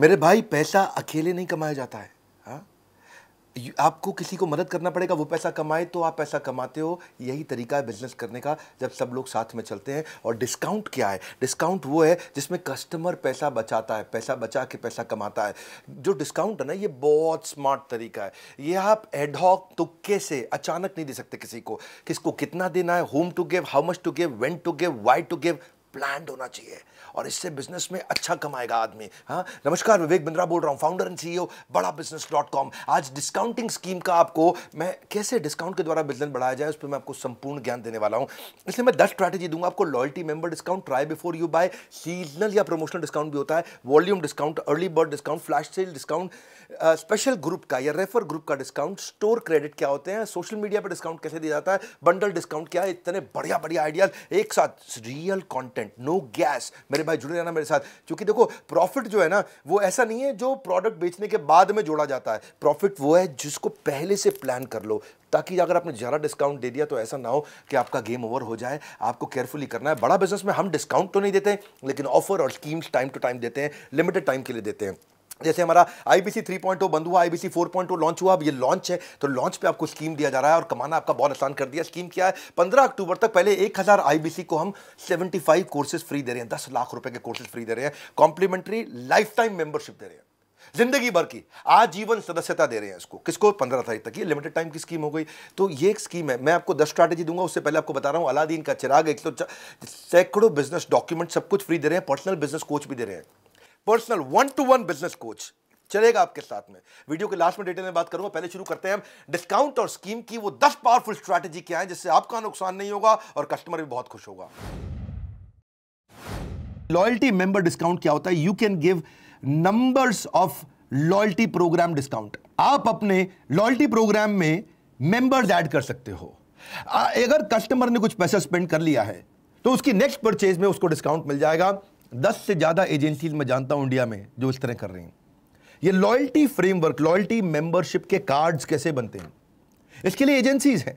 मेरे भाई पैसा अकेले नहीं कमाया जाता है हा? आपको किसी को मदद करना पड़ेगा वो पैसा कमाए तो आप पैसा कमाते हो यही तरीका है बिजनेस करने का जब सब लोग साथ में चलते हैं और डिस्काउंट क्या है डिस्काउंट वो है जिसमें कस्टमर पैसा बचाता है पैसा बचा के पैसा कमाता है जो डिस्काउंट है ना ये बहुत स्मार्ट तरीका है ये आप एडहॉक तुक्के से अचानक नहीं दे सकते किसी को किसको कितना देना है whom to give how much to give when to give why to give planned होना चाहिए और इससे बिजनेस में अच्छा कमाएगा आदमी हाँ नमस्कार विवेक बिंद्रा बोल रहा हूँ founder and CEO Bada business dot com आज डिस्काउंटिंग स्कीम का आपको मैं कैसे डिस्काउंट के द्वारा बिजनेस बढ़ाया जाए उस पर मैं आपको संपूर्ण ज्ञान देने वाला हूँ इसलिए मैं दस स्ट्रैटेजी दूंगा आपको loyalty member discount try before you buy seasonal या प्रमोशनल डिस्काउंट भी होता है volume discount early bird discount flash sale discount special group का या रेफर ग्रुप का डिस्काउंट स्टोर क्रेडिट क्या होते हैं सोशल मीडिया पर डिस्काउंट कैसे दिया जाता है बंडल डिस्काउंट क्या है इतने बढ़िया बढ़िया आइडियाज एक साथ real content rent no gas मेरे भाई जुड़े रहना मेरे साथ क्योंकि देखो प्रॉफिट जो है ना वो ऐसा नहीं है जो प्रोडक्ट बेचने के बाद में जोड़ा जाता है प्रॉफिट वो है जिसको पहले से प्लान कर लो ताकि अगर आपने ज़्यादा डिस्काउंट दे दिया तो ऐसा ना हो कि आपका गेम ओवर हो जाए आपको केयरफुली करना है बड़ा बिजनेस में हम डिस्काउंट तो नहीं देते लेकिन ऑफर और स्कीम्स टाइम टू टाइम देते हैं लिमिटेड टाइम के लिए देते हैं जैसे हमारा आईबीसी 3.0 बंद हुआ आईबीसी 4.0 लॉन्च हुआ अब ये लॉन्च है तो लॉन्च पे आपको स्कीम दिया जा रहा है और कमाना आपका बहुत आसान कर दिया स्कीम क्या है 15 अक्टूबर तक पहले 1000 आईबीसी को हम 75 कोर्सेज फ्री दे रहे हैं 10 लाख रुपए के कोर्सेज फ्री दे रहे हैं कॉम्प्लीमेंट्री लाइफ टाइम मेंबरशिप दे रहे हैं जिंदगी भर की आजीवन सदस्यता दे रहे हैं इसको किसको पंद्रह तारीख तक ये लिमिटेड टाइम की स्कीम हो गई तो ये एक स्कीम है मैं आपको दस स्ट्रैटेजी दूंगा उससे पहले आपको बता रहा हूँ अलादीन का चिराग एक सौ सैकड़ों बिजनेस डॉक्यूमेंट सब कुछ फ्री दे रहे हैं पर्सनल बिजनेस कोच भी दे रहे हैं personal one to one business coach चलेगा आपके साथ में वीडियो के लास्ट में डिटेल में बात करूंगा पहले शुरू करते हैं हम डिस्काउंट और स्कीम की वो दस पावरफुल स्ट्रैटेजी क्या है जिससे आपका नुकसान नहीं होगा और कस्टमर भी बहुत खुश होगा लॉयल्टी मेंबर डिस्काउंट क्या होता है you can give numbers of loyalty program discount आप अपने लॉयल्टी प्रोग्राम में मेंबर्स ऐड कर सकते हो अगर कस्टमर ने कुछ पैसा स्पेंड कर लिया है तो उसकी नेक्स्ट परचेज में उसको डिस्काउंट मिल जाएगा दस से ज़्यादा एजेंसीज में जानता हूं इंडिया में जो इस तरह कर रही हैं ये लॉयल्टी फ्रेमवर्क लॉयल्टी मेंबरशिप के कार्ड्स कैसे बनते हैं इसके लिए एजेंसीज हैं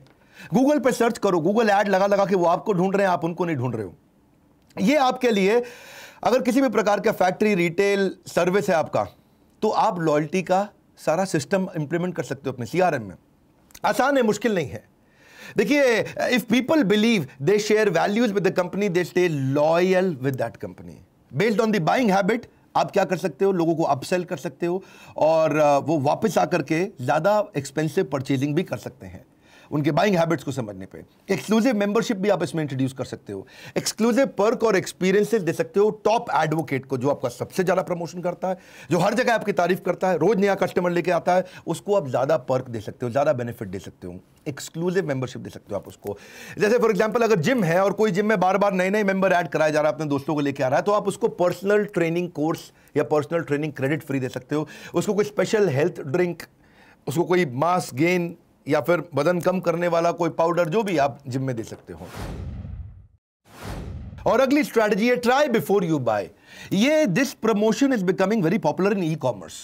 गूगल पर सर्च करो गूगल ऐड लगा लगा के वो आपको ढूंढ रहे हैं आप उनको नहीं ढूंढ रहे हो ये आपके लिए अगर किसी भी प्रकार का फैक्ट्री रिटेल सर्विस है आपका तो आप लॉयल्टी का सारा सिस्टम इंप्लीमेंट कर सकते हो अपने सीआरएम में आसान है मुश्किल नहीं है देखिए if people believe they share values with the company they stay loyal with that company based on the buying habit आप क्या कर सकते हो लोगों को अपसेल कर सकते हो और वो वापस आकर के ज़्यादा एक्सपेंसिव परचेजिंग भी कर सकते हैं उनके बाइंग हैबिट्स को समझने पे एक्सक्लूसिव मेंबरशिप भी आप इसमें इंट्रोड्यूस कर सकते हो एक्सक्लूसिव पर्क और एक्सपीरियंसेस दे सकते हो टॉप एडवोकेट को जो आपका सबसे ज़्यादा प्रमोशन करता है जो हर जगह आपकी तारीफ करता है रोज़ नया कस्टमर लेके आता है उसको आप ज़्यादा पर्क दे सकते हो ज़्यादा बेनिफिट दे सकते हो एक्सक्लूसिव मेंबरशिप दे सकते हो आप उसको जैसे फॉर एग्जाम्पल अगर जिम है और कोई जिम में बार बार नए नए मेंबर ऐड कराया जा रहा है अपने दोस्तों को लेकर आ रहा है तो आप उसको पर्सनल ट्रेनिंग कोर्स या पर्सनल ट्रेनिंग क्रेडिट फ्री दे सकते हो उसको कोई स्पेशल हेल्थ ड्रिंक उसको कोई मास गेन या फिर वजन कम करने वाला कोई पाउडर जो भी आप जिम में दे सकते हो और अगली स्ट्रेटजी है ट्राई बिफोर यू बाय ये this promotion is becoming very popular in e commerce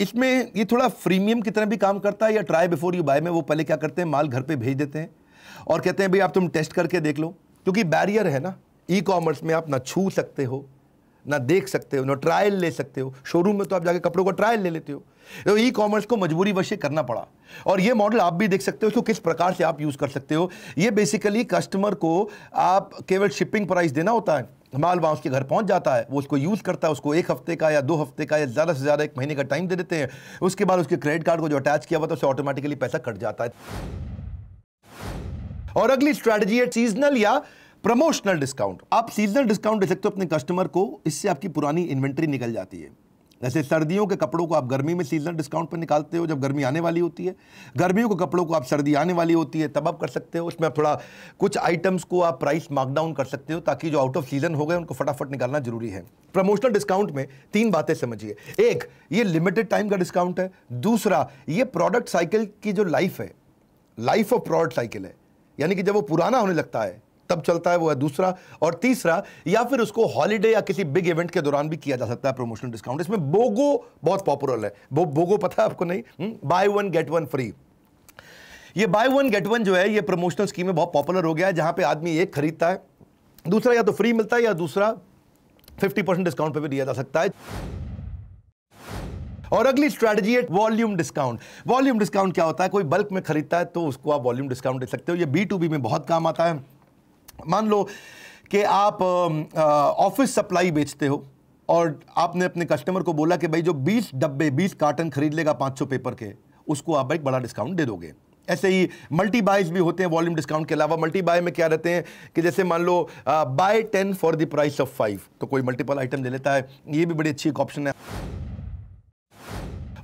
इसमें ये थोड़ा फ्रीमियम की तरह भी काम करता है या ट्राई बिफोर यू बाय में वो पहले क्या करते हैं माल घर पे भेज देते हैं और कहते हैं भाई आप तुम टेस्ट करके देख लो क्योंकि बैरियर है ना ई कॉमर्स में आप ना छू सकते हो ना देख सकते हो ना ट्रायल ले सकते हो शोरूम में तो आप जाके कपड़ों का ट्रायल ले लेते हो तो ई कॉमर्स को मजबूरी वश्य करना पड़ा और ये मॉडल आप भी देख सकते हो इसको किस प्रकार से आप यूज़ कर सकते हो ये बेसिकली कस्टमर को आप केवल शिपिंग प्राइस देना होता है माल वहाँ उसके घर पहुँच जाता है वो उसको यूज़ करता है उसको एक हफ्ते का या दो हफ्ते का या ज़्यादा से ज़्यादा एक महीने का टाइम दे देते हैं उसके बाद उसके क्रेडिट कार्ड को जो अटैच किया हुआ था उसे ऑटोमेटिकली पैसा कट जाता है और अगली स्ट्रैटेजी है सीजनल या प्रमोशनल डिस्काउंट आप सीजनल डिस्काउंट दे सकते हो अपने कस्टमर को इससे आपकी पुरानी इन्वेंट्री निकल जाती है जैसे सर्दियों के कपड़ों को आप गर्मी में सीजनल डिस्काउंट पर निकालते हो जब गर्मी आने वाली होती है गर्मियों के कपड़ों को आप सर्दी आने वाली होती है तब आप कर सकते हो उसमें आप थोड़ा कुछ आइटम्स को आप प्राइस मार्कडाउन कर सकते हो ताकि जो आउट ऑफ सीजन हो गए उनको फटाफट निकालना जरूरी है प्रमोशनल डिस्काउंट में तीन बातें समझिए एक ये लिमिटेड टाइम का डिस्काउंट है दूसरा ये प्रोडक्ट साइकिल की जो लाइफ है लाइफ ऑफ प्रोडक्ट साइकिल है यानी कि जब वो पुराना होने लगता है तब चलता है वो है दूसरा और तीसरा या फिर उसको हॉलीडे या किसी बिग इवेंट के दौरान भी किया जा सकता है प्रमोशनल डिस्काउंट इसमें बोगो बहुत पॉपुलर है बो, बोगो पता है आपको नहीं buy one get one free ये बाय वन गेट वन जो है ये प्रमोशनल स्कीम में बहुत पॉपुलर हो गया है जहां पे आदमी एक खरीदता है दूसरा या तो फ्री मिलता है या दूसरा फिफ्टी परसेंट डिस्काउंट पे भी दिया जा सकता है और अगली स्ट्रेटजी है वॉल्यूम डिस्काउंट वॉल्यूम डिस्काउंट क्या होता है कोई बल्क में खरीदता है तो उसको आप वॉल्यूम डिस्काउंट दे सकते हो ये बी टू बी में बहुत काम आता है मान लो कि आप ऑफिस सप्लाई बेचते हो और आपने अपने कस्टमर को बोला कि भाई जो 20 डब्बे 20 कार्टन खरीद लेगा 500 पेपर के उसको आप एक बड़ा डिस्काउंट दे दोगे ऐसे ही मल्टी बाइज भी होते हैं वॉल्यूम डिस्काउंट के अलावा मल्टी बाय में क्या रहते हैं कि जैसे मान लो buy ten for the price of five तो कोई मल्टीपल आइटम ले लेता है ये भी बड़ी अच्छी एक ऑप्शन है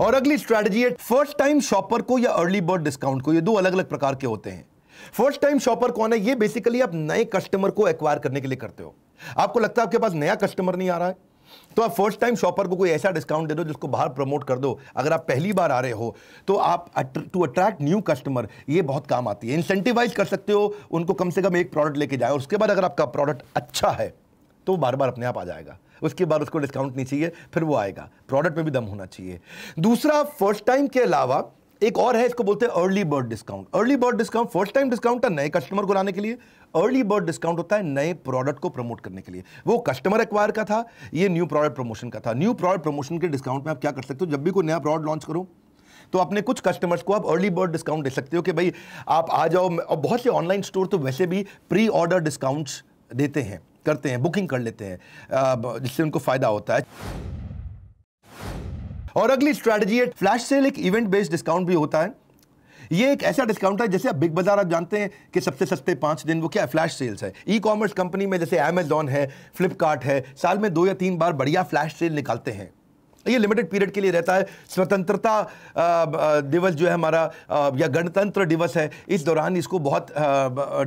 और अगली स्ट्रैटेजी है फर्स्ट टाइम शॉपर को या अर्ली बर्ड डिस्काउंट को ये दो अलग अलग प्रकार के होते हैं फर्स्ट टाइम शॉपर कौन है ये बेसिकली आप नए कस्टमर को एक्वायर करने के लिए करते हो आपको लगता है आपके पास नया कस्टमर नहीं आ रहा है तो आप फर्स्ट टाइम शॉपर को कोई ऐसा डिस्काउंट दे दो जिसको बाहर प्रमोट कर दो अगर आप पहली बार आ रहे हो तो आप टू अट्रैक्ट न्यू कस्टमर ये बहुत काम आती है इंसेंटिवाइज कर सकते हो उनको कम से कम एक प्रोडक्ट लेके जाए उसके बाद अगर आपका प्रोडक्ट अच्छा है तो बार बार अपने आप आ जाएगा उसके बाद उसको डिस्काउंट नहीं चाहिए फिर वो आएगा प्रोडक्ट में भी दम होना चाहिए दूसरा फर्स्ट टाइम के अलावा एक और है इसको बोलते हैं early bird discount early bird discount first time discount है नए कस्टमर को लाने के लिए अर्ली बर्ड डिस्काउंट होता है नए प्रोडक्ट को प्रमोट करने के लिए वो कस्टमर एक्वायर का था ये न्यू प्रोडक्ट प्रमोशन का था न्यू प्रोडक्ट प्रमोशन के डिस्काउंट में आप क्या कर सकते हो जब भी कोई नया प्रोडक्ट लॉन्च करो तो अपने कुछ कस्टमर्स को आप अर्ली बर्ड डिस्काउंट दे सकते हो कि भाई आप आ जाओ और बहुत से ऑनलाइन स्टोर तो वैसे भी प्री ऑर्डर डिस्काउंट्स देते हैं करते हैं बुकिंग कर लेते हैं जिससे उनको फ़ायदा होता है और अगली स्ट्रेटेजी है फ्लैश सेल एक इवेंट बेस्ड डिस्काउंट भी होता है ये एक ऐसा डिस्काउंट है जैसे आप बिग बाजार आप जानते हैं कि सबसे सस्ते पांच दिन वो क्या है फ्लैश सेल्स है ई कॉमर्स कंपनी में जैसे अमेजोन है फ्लिपकार्ट है साल में दो या तीन बार बढ़िया फ्लैश सेल निकालते हैं ये लिमिटेड पीरियड के लिए रहता है स्वतंत्रता दिवस जो है हमारा या गणतंत्र दिवस है इस दौरान इसको बहुत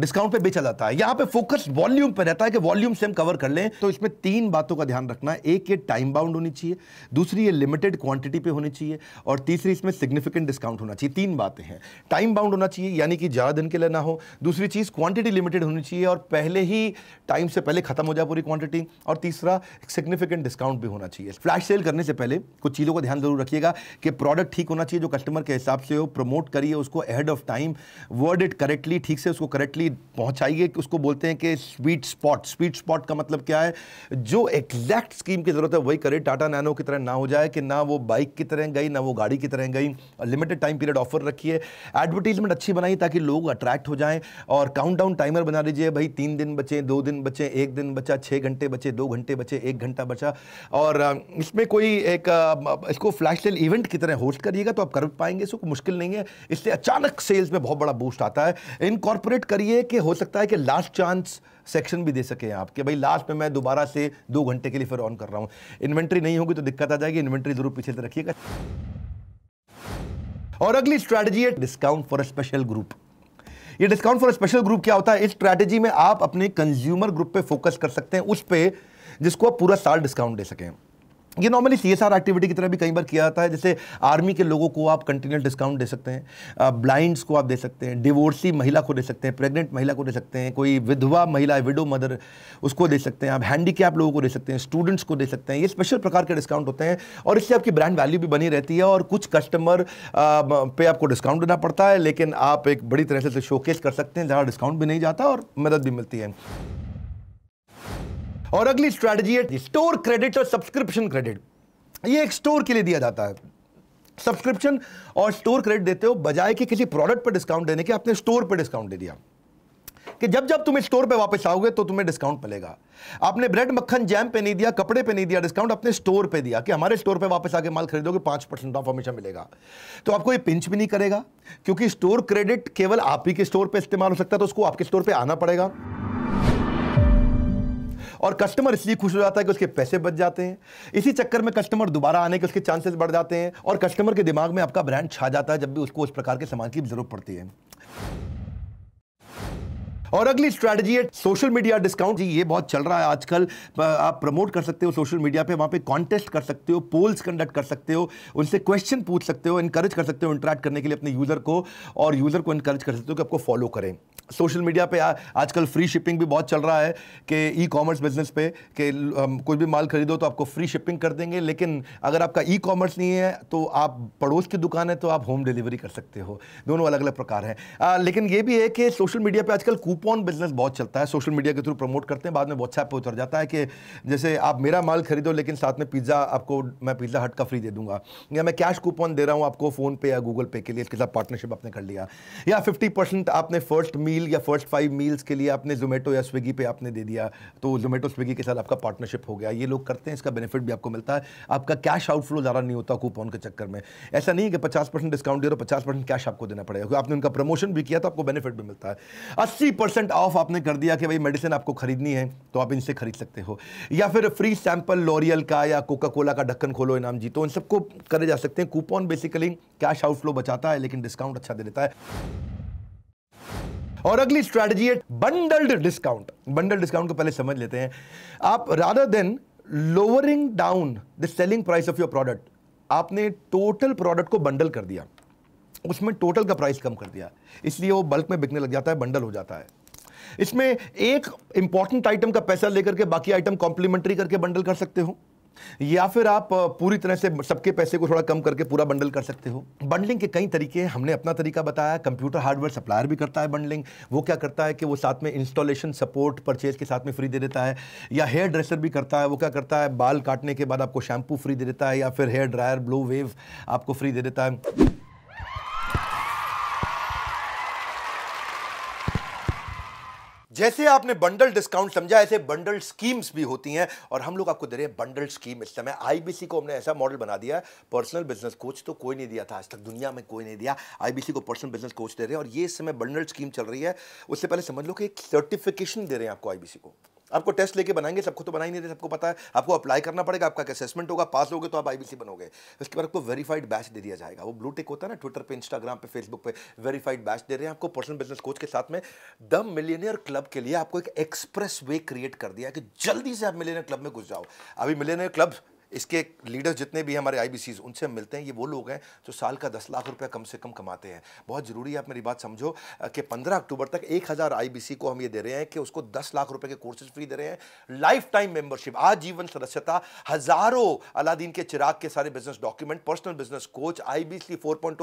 डिस्काउंट पे बेचा जाता है यहाँ पे फोकस वॉल्यूम पे रहता है कि वॉल्यूम से हम कवर कर लें तो इसमें तीन बातों का ध्यान रखना है एक ये टाइम बाउंड होनी चाहिए दूसरी ये लिमिटेड क्वांटिटी पे होनी चाहिए और तीसरी इसमें सिग्निफिकेंट डिस्काउंट होना चाहिए तीन बातें हैं टाइम बाउंड होना चाहिए यानी कि ज़्यादा दिन के लिए ना हो दूसरी चीज़ क्वांटिटी लिमिटेड होनी चाहिए और पहले ही टाइम से पहले खत्म हो जाए पूरी क्वांटिटी और तीसरा सिग्निफिकेंट डिस्काउंट भी होना चाहिए फ्लैश सेल करने से पहले पहले कुछ चीज़ों का ध्यान जरूर रखिएगा कि प्रोडक्ट ठीक होना चाहिए जो कस्टमर के हिसाब से हो प्रमोट करिए उसको ahead of time word it correctly ठीक से उसको करेक्टली पहुँचाइए उसको बोलते हैं कि स्वीट स्पॉट स्वीट स्पॉट का मतलब क्या है जो एग्जैक्ट स्कीम की ज़रूरत है वही करे टाटा नैनो की तरह ना हो जाए कि ना वो बाइक की तरह गई ना वो गाड़ी की तरह गई लिमिटेड टाइम पीरियड ऑफर रखिए एडवर्टीजमेंट अच्छी बनाइए ताकि लोग अट्रैक्ट हो जाएं और काउंटडाउन टाइमर बना लीजिए भाई तीन दिन बचे दो दिन बचे एक दिन बचा छः घंटे बचे दो घंटे बचे एक घंटा बचा और इसमें कोई एक इसको फ्लैश सेल इवेंट की तरह होस्ट करिएगा तो आप कर पाएंगे इसको मुश्किल नहीं है इससे अचानक सेल्स में बहुत बड़ा बूस्ट आता है इनकॉर्पोरेट करिए कि हो सकता है कि लास्ट चांस सेक्शन भी दे सके आप कि भाई लास्ट में मैं दोबारा से दो घंटे के लिए फिर ऑन कर रहा हूँ इन्वेंट्री नहीं होगी तो दिक्कत आ जाएगी इन्वेंट्री जरूर पीछे से रखिएगा और अगली स्ट्रैटेजी है discount for a special group ये discount for a special group क्या होता है इस स्ट्रैटेजी में आप अपने कंज्यूमर ग्रुप पे फोकस कर सकते हैं उस पे जिसको आप पूरा साल डिस्काउंट दे सकें ये normally C S R activity की तरह भी कई बार किया जाता है जैसे आर्मी के लोगों को आप कंटिन्यूल डिस्काउंट दे सकते हैं ब्लाइंड्स को आप दे सकते हैं डिवोर्सी महिला को दे सकते हैं प्रेग्नेंट महिला को दे सकते हैं कोई विधवा महिला विडो मदर उसको दे सकते हैं आप हैंडीकैप लोगों को दे सकते हैं स्टूडेंट्स को दे सकते हैं ये स्पेशल प्रकार के डिस्काउंट होते हैं और इससे आपकी ब्रांड वैल्यू भी बनी रहती है और कुछ कस्टमर पे आपको डिस्काउंट देना पड़ता है लेकिन आप एक बड़ी तरह से शोकेस कर सकते हैं ज़्यादा डिस्काउंट भी नहीं जाता और मदद भी मिलती है और अगली स्ट्रेटेजी है स्टोर क्रेडिट और सब्सक्रिप्शन क्रेडिट ये एक स्टोर के लिए दिया जाता है सब्सक्रिप्शन और स्टोर क्रेडिट देते हो बजाय कि किसी प्रोडक्ट पर डिस्काउंट देने के आपने स्टोर पर डिस्काउंट दे दिया कि जब जब तुम स्टोर पे वापस आओगे तो तुम्हें डिस्काउंट मिलेगा आपने ब्रेड मक्खन जैम पे नहीं दिया कपड़े पे नहीं दिया डिस्काउंट अपने स्टोर पे दिया कि हमारे स्टोर पे वापस आके माल खरीदोगे पांच परसेंट ऑफ हमेशा मिलेगा तो आपको ये पिंच भी नहीं करेगा क्योंकि स्टोर क्रेडिट केवल आप ही के स्टोर पर इस्तेमाल हो सकता है तो उसको आपके स्टोर पर आना पड़ेगा और कस्टमर इसलिए खुश हो जाता है कि उसके पैसे बच जाते हैं इसी चक्कर में कस्टमर दोबारा आने के उसके चांसेस बढ़ जाते हैं और कस्टमर के दिमाग में आपका ब्रांड छा जाता है जब भी उसको उस प्रकार के सामान की जरूरत पड़ती है और अगली स्ट्रेटजी है सोशल मीडिया डिस्काउंट ये बहुत चल रहा है आजकल आप प्रमोट कर सकते हो सोशल मीडिया पे वहाँ पे कॉन्टेस्ट कर सकते हो पोल्स कंडक्ट कर सकते हो उनसे क्वेश्चन पूछ सकते हो इनकरेज कर सकते हो इंटरेक्ट करने के लिए अपने यूज़र को और यूज़र को इनकरेज कर सकते हो कि आपको फॉलो करें सोशल मीडिया पे आ, आजकल फ्री शिपिंग भी बहुत चल रहा है कि ई कॉमर्स बिजनेस पे कि कोई भी माल खरीदो तो आपको फ्री शिपिंग कर देंगे लेकिन अगर आपका ई कॉमर्स नहीं है तो आप पड़ोस की दुकान है तो आप होम डिलीवरी कर सकते हो दोनों अलग अलग प्रकार हैं लेकिन ये भी है कि सोशल मीडिया पर आजकल कूप कूपन बिजनेस बहुत चलता है सोशल मीडिया के थ्रू प्रमोट करते हैं बाद में व्हाट्सएप पर उतर जाता है कि जैसे आप मेरा माल खरीदो लेकिन साथ में पिज़्ज़ा आपको मैं पिज़्ज़ा हट का फ्री दे दूंगा या मैं कैश कूपन दे रहा हूँ आपको फ़ोन पे या गूगल पे के लिए इसके साथ पार्टनरशिप आपने कर लिया या फिफ्टी परसेंट आपने फर्स्ट मील या फर्स्ट फाइव मील्स के लिए आपने जोमेटो या स्विगी पे आपने दे दिया तो जोमेटो स्विगी के साथ आपका पार्टनरशिप हो गया ये लोग करते हैं इसका बेनिफिट भी आपको मिलता है आपका कैश आउटफ्लो ज़्यादा नहीं होता कूपन के चक्कर में ऐसा नहीं कि पचास डिस्काउंट दे रहे हो पचास कैश आपको देना पड़ेगा आपने उनका प्रमोशन भी किया तो आपको बेनिफिट भी मिलता है अस्सी परसेंट ऑफ आपने कर दिया कि भाई मेडिसिन आपको खरीदनी है तो आप इनसे खरीद सकते हो या फिर फ्री सैंपल लॉरियल का या कोका कोला का ढक्कन खोलो इनाम जीतो इन सबको करे जा सकते हैं कूपन बेसिकली कैश आउटफ्लो बचाता है लेकिन डिस्काउंट अच्छा दे देता है और अगली स्ट्रैटेजी है बंडल्ड डिस्काउंट बंडल डिस्काउंट को पहले समझ लेते हैं आप rather than lowering down the selling price of your product आपने टोटल प्रोडक्ट को बंडल कर दिया उसमें टोटल का प्राइस कम कर दिया इसलिए वो बल्क में बिकने लग जाता है बंडल हो जाता है इसमें एक इंपॉर्टेंट आइटम का पैसा लेकर के बाकी आइटम कॉम्प्लीमेंट्री करके बंडल कर सकते हो या फिर आप पूरी तरह से सबके पैसे को थोड़ा कम करके पूरा बंडल कर सकते हो बंडलिंग के कई तरीके हमने अपना तरीका बताया कंप्यूटर हार्डवेयर सप्लायर भी करता है बंडलिंग वो क्या करता है कि वो साथ में इंस्टॉलेशन सपोर्ट परचेज के साथ में फ्री दे देता है या हेयर ड्रेसर भी करता है वो क्या करता है बाल काटने के बाद आपको शैम्पू फ्री दे देता है या फिर हेयर ड्रायर ब्लू वेव आपको फ्री दे देता है जैसे आपने बंडल डिस्काउंट समझा ऐसे बंडल स्कीम्स भी होती हैं और हम लोग आपको दे रहे हैं बंडल स्कीम इस समय आईबीसी को हमने ऐसा मॉडल बना दिया है पर्सनल बिजनेस कोच तो कोई नहीं दिया था आज तक दुनिया में कोई नहीं दिया आईबीसी को पर्सनल बिजनेस कोच दे रहे हैं और ये इस समय बंडल स्कीम चल रही है उससे पहले समझ लो कि एक सर्टिफिकेशन दे रहे हैं आपको आईबीसी को आपको टेस्ट लेके बनाएंगे सबको तो बना ही नहीं रहे सबको पता है आपको अप्लाई करना पड़ेगा आपका असेसमेंट होगा पास होगे तो आप आईबीसी बनोगे उसके बाद आपको वेरीफाइड बैच दे दिया जाएगा वो ब्लू टिक होता है ना ट्विटर पे इंस्टाग्राम पे फेसबुक पे वेरीफाइड बैच दे रहे हैं आपको पर्सनल बिजनेस कोच के साथ में द मिलियनियर क्लब के लिए आपको एक एक्सप्रेस वे क्रिएट कर दिया कि जल्दी से आप मिलियनियर क्लब में घुस जाओ अभी मिलियनियर क्लब इसके लीडर जितने भी हमारे आई उनसे हम मिलते हैं ये वो लोग हैं जो साल का दस लाख रुपया कम से कम कमाते हैं बहुत ज़रूरी है आप मेरी बात समझो कि पंद्रह अक्टूबर तक एक हज़ार आई को हम ये दे रहे हैं कि उसको दस लाख रुपये के कोर्सेज फ्री दे रहे हैं लाइफ टाइम मेंबरशिप आजीवन सदस्यता हज़ारों अलादीन के चिराग के सारे business document personal business coach I B C four point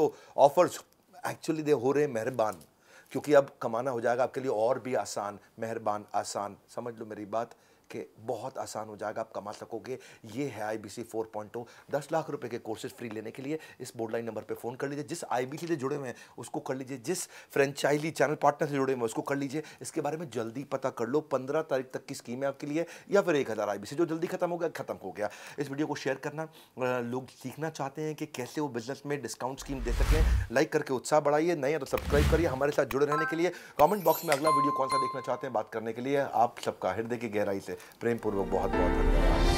offers actually दे हो रहे हैं मेहरबान क्योंकि अब कमाना हो जाएगा आपके लिए और भी आसान मेहरबान आसान समझ लो मेरी बात कि बहुत आसान हो जाएगा आप कमा सकोगे ये है I B C four point to दस लाख रुपए के कोर्सेज फ्री लेने के लिए इस बोर्ड लाइन नंबर पे फ़ोन कर लीजिए जिस आई बी सी से जुड़े हुए हैं उसको कर लीजिए जिस फ्रेंचाइजी चैनल पार्टनर से जुड़े हुए हैं उसको कर लीजिए इसके बारे में जल्दी पता कर लो पंद्रह तारीख तक की स्कीम है आपके लिए या फिर एक हज़ार आई बी सी जो जल्दी खत्म हो गया खत्म हो गया इस वीडियो को शेयर करना लोग सीखना चाहते हैं कि कैसे वो बिजनेस में डिस्काउंट स्कीम दे सकें लाइक करके उत्साह बढ़ाइए नहीं तो सब्सक्राइब करिए हमारे साथ जुड़े रहने के लिए कॉमेंट बॉक्स में अगला वीडियो कौन सा देखना चाहते हैं बात करने के लिए आप सबका हृदय की गहराई से प्रेम पूर्वक बहुत बहुत धन्यवाद